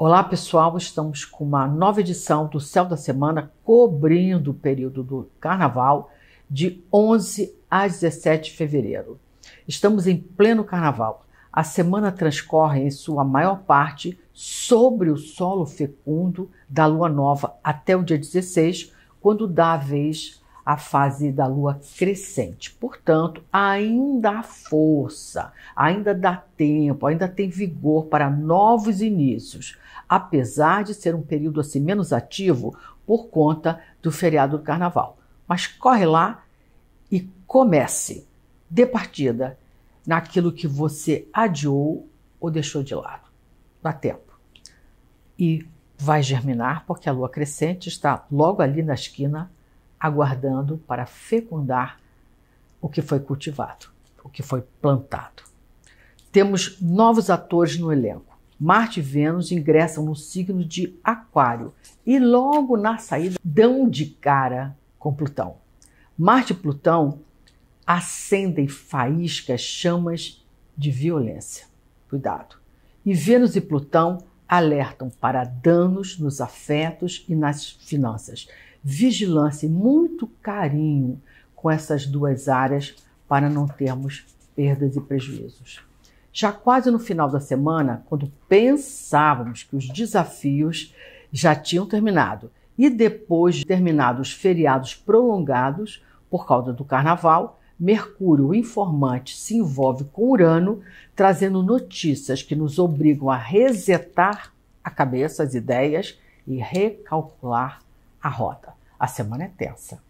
Olá pessoal, estamos com uma nova edição do Céu da Semana, cobrindo o período do Carnaval de 11 a 17 de fevereiro. Estamos em pleno Carnaval. A semana transcorre em sua maior parte sobre o solo fecundo da lua nova até o dia 16, quando dá a vez a fase da lua crescente. Portanto, ainda há força, ainda dá tempo, ainda tem vigor para novos inícios, apesar de ser um período assim menos ativo por conta do feriado do carnaval. Mas corre lá e comece, de partida naquilo que você adiou ou deixou de lado. Dá tempo. E vai germinar porque a lua crescente está logo ali na esquina aguardando para fecundar o que foi cultivado, o que foi plantado. Temos novos atores no elenco. Marte e Vênus ingressam no signo de Aquário e, logo na saída, dão de cara com Plutão. Marte e Plutão acendem faíscas, chamas de violência. Cuidado. E Vênus e Plutão alertam para danos nos afetos e nas finanças vigilância e muito carinho com essas duas áreas para não termos perdas e prejuízos. Já quase no final da semana, quando pensávamos que os desafios já tinham terminado e depois de terminados feriados prolongados por causa do carnaval, Mercúrio, o informante, se envolve com Urano, trazendo notícias que nos obrigam a resetar a cabeça, as ideias e recalcular a rota. A semana é tensa.